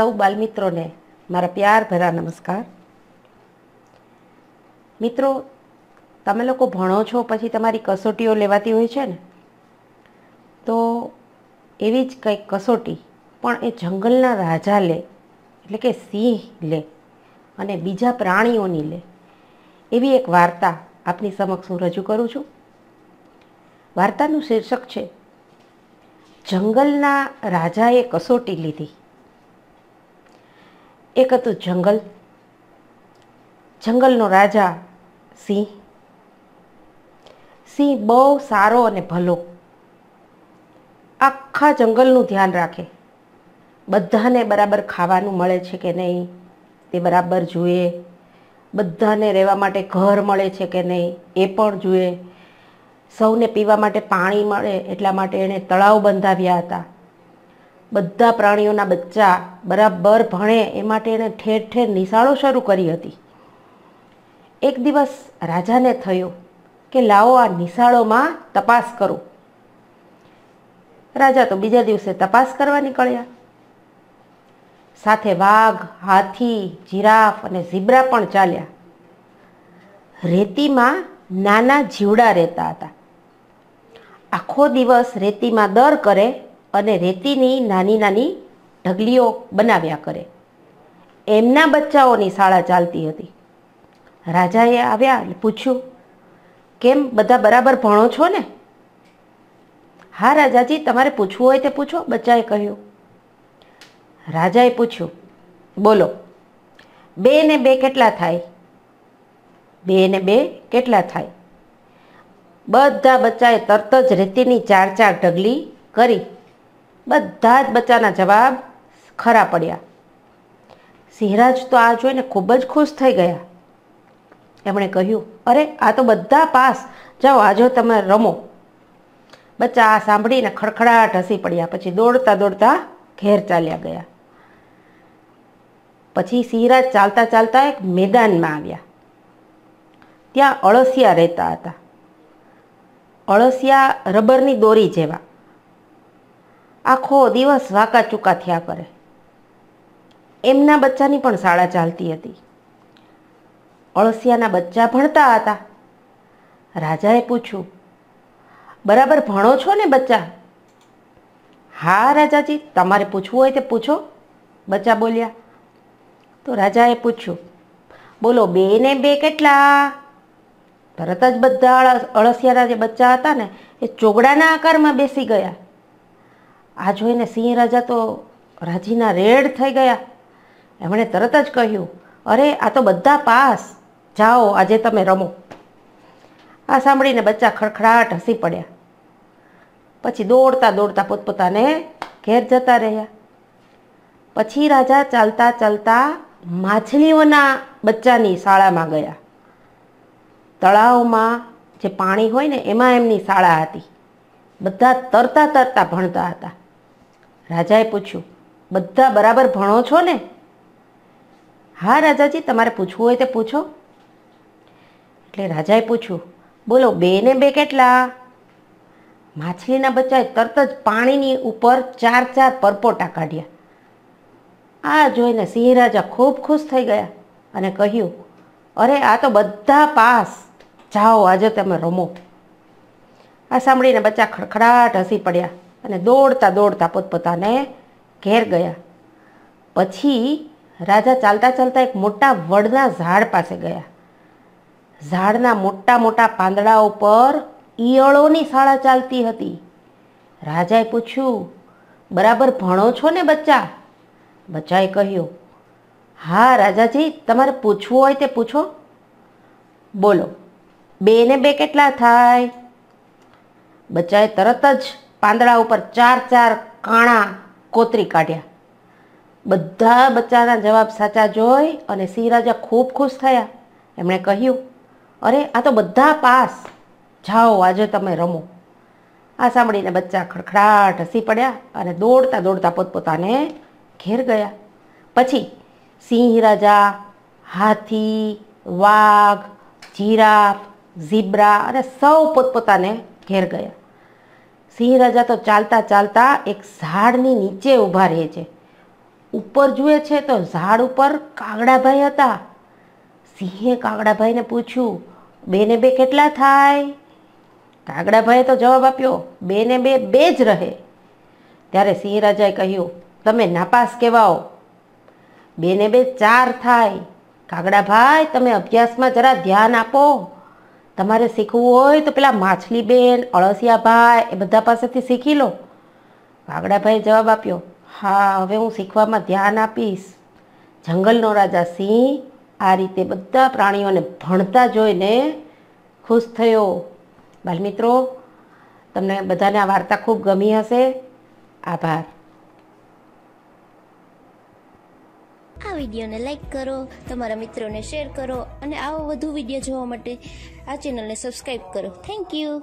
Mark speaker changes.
Speaker 1: સૌ બાલમિત્રોને મારા પ્યાર ભરા નમસ્કાર મિત્રો તમે લોકો ભણો છો પછી તમારી કસોટીઓ લેવાતી હોય છે ને તો એવી જ કંઈક કસોટી પણ એ જંગલના રાજા લે એટલે કે સિંહ લે અને બીજા પ્રાણીઓની લે એવી એક વાર્તા આપની સમક્ષ હું રજૂ કરું છું વાર્તાનું શીર્ષક છે જંગલના રાજાએ કસોટી લીધી એક હતું જંગલ જંગલનો રાજા સિંહ સિંહ બહુ સારો અને ભલો આખા જંગલનું ધ્યાન રાખે બધાને બરાબર ખાવાનું મળે છે કે નહીં તે બરાબર જુએ બધાને રહેવા માટે ઘર મળે છે કે નહીં એ પણ જુએ સૌને પીવા માટે પાણી મળે એટલા માટે એણે તળાવ બંધાવ્યા હતા બધા પ્રાણીઓના બચ્ચા બરાબર ભણે એ માટે એણે ઠેર ઠેર નિશાળો શરૂ કરી હતી એક દિવસ રાજાને થયું કે લાવો આ નિશાળોમાં તપાસ કરો રાજા તો બીજા દિવસે તપાસ કરવા નીકળ્યા સાથે વાઘ હાથી જિરાફ અને ઝીબ્રા પણ ચાલ્યા રેતીમાં નાના જીવડા રહેતા હતા આખો દિવસ રેતીમાં દર કરે અને રેતીની નાની નાની ઢગલીઓ બનાવ્યા કરે એમના બચ્ચાઓની શાળા ચાલતી હતી રાજાએ આવ્યા પૂછ્યું કેમ બધા બરાબર ભણો છો ને હા રાજાજી તમારે પૂછવું હોય તે પૂછો બચ્ચાએ કહ્યું રાજાએ પૂછ્યું બોલો બે ને બે કેટલા થાય બે ને બે કેટલા થાય બધા બચ્ચાએ તરત જ રેતીની ચાર ચાર ઢગલી કરી બધા જ બચ્ચાના જવાબ ખરા પડ્યા સિંહરાજ તો આ જોઈને ખૂબ જ ખુશ થઈ ગયા એમણે કહ્યું અરે આ તો બધા પાસ જાઓ આજો તમે રમો બચ્ચા આ સાંભળીને ખડખડાટ હસી પડ્યા પછી દોડતા દોડતા ઘેર ચાલ્યા ગયા પછી સિંહરાજ ચાલતા ચાલતા એક મેદાનમાં આવ્યા ત્યાં અળસિયા રહેતા હતા અળસિયા રબરની દોરી જેવા આખો દિવસ વાકા ચૂકા થયા કરે એમના બચ્ચાની પણ શાળા ચાલતી હતી અળસિયાના બચ્ચા ભણતા હતા રાજાએ પૂછ્યું બરાબર ભણો છો ને બચ્ચા હા રાજાજી તમારે પૂછવું હોય તે પૂછો બચ્ચા બોલ્યા તો રાજાએ પૂછ્યું બોલો બે ને બે કેટલા તરત જ બધા અળસિયાના જે બચ્ચા હતા ને એ ચોગડાના આકારમાં બેસી ગયા આ જોઈને સિંહ રાજા તો રાજીના રેડ થઈ ગયા એમણે તરત જ કહ્યું અરે આ તો બધા પાસ જાઓ આજે તમે રમો આ સાંભળીને બચ્ચા ખડખડાટ હસી પડ્યા પછી દોડતા દોડતા પોતપોતાને ઘેર જતા રહ્યા પછી રાજા ચાલતા ચાલતા માછલીઓના બચ્ચાની શાળામાં ગયા તળાવમાં જે પાણી હોય ને એમાં એમની શાળા હતી બધા તરતા તરતા ભણતા હતા રાજાએ પૂછ્યું બધા બરાબર ભણો છો ને હા રાજાજી તમારે પૂછવું હોય તે પૂછો એટલે રાજાએ પૂછ્યું બોલો બે ને બે કેટલા માછલીના બચ્ચાએ તરત જ પાણીની ઉપર ચાર ચાર પરપોટા કાઢ્યા આ જોઈને સિંહ રાજા ખૂબ ખુશ થઈ ગયા અને કહ્યું અરે આ તો બધા પાસ જાઓ આજે તમે રમો આ સાંભળીને બચ્ચા ખડખડાટ હસી પડ્યા અને દોડતા દોડતા પોતપોતાને ઘેર ગયા પછી રાજા ચાલતા ચાલતા એક મોટા વડના ઝાડ પાસે ગયા ઝાડના મોટા મોટા પાંદડા ઉપર ઈયળોની શાળા ચાલતી હતી રાજાએ પૂછ્યું બરાબર ભણો છો ને બચ્ચા બચ્ચાએ કહ્યું હા રાજાજી તમારે પૂછવું હોય તે પૂછો બોલો બે ને બે કેટલા થાય બચ્ચાએ તરત જ પાંદડા ઉપર ચાર ચાર કાણા કોતરી કાઢ્યા બધા બચ્ચાના જવાબ સાચા જોઈ અને સિંહ રાજા ખૂબ ખુશ થયા એમણે કહ્યું અરે આ તો બધા પાસ જાઓ આજે તમે રમો આ સાંભળીને બચ્ચા ખડખડાટ હસી પડ્યા અને દોડતા દોડતા પોતપોતાને ઘેર ગયા પછી સિંહ રાજા હાથી વાઘ જીરાફ ઝીબ્રા અને સૌ પોતપોતાને ઘેર ગયા સિંહ રાજા તો ચાલતા ચાલતા એક ઝાડની નીચે ઊભા રહે છે ઉપર જુએ છે તો ઝાડ ઉપર કાગડાભાઈ હતા સિંહે કાગડાભાઈને પૂછ્યું બેને બે કેટલા થાય કાગડાભાઈએ તો જવાબ આપ્યો બેને બે બે જ રહે ત્યારે સિંહ રાજાએ કહ્યું તમે નાપાસ કહેવાઓ બેને બે ચાર થાય કાગડાભાઈ તમે અભ્યાસમાં જરા ધ્યાન આપો તમારે શીખવું હોય તો પેલા માછલીબેન અળસિયાભાઈ એ બધા પાસેથી શીખી લો વાગડાભાઈએ જવાબ આપ્યો હા હવે હું શીખવામાં ધ્યાન આપીશ જંગલનો રાજા સિંહ આ રીતે બધા પ્રાણીઓને ભણતા જોઈને ખુશ થયો બાલમિત્રો તમને બધાને આ વાર્તા ખૂબ ગમી હશે આભાર આ વિડીયોને લાઇક કરો તમારા મિત્રોને શેર કરો અને આવો વધુ વિડીયો જોવા માટે આ ચેનલને સબસ્ક્રાઈબ કરો થેન્ક યુ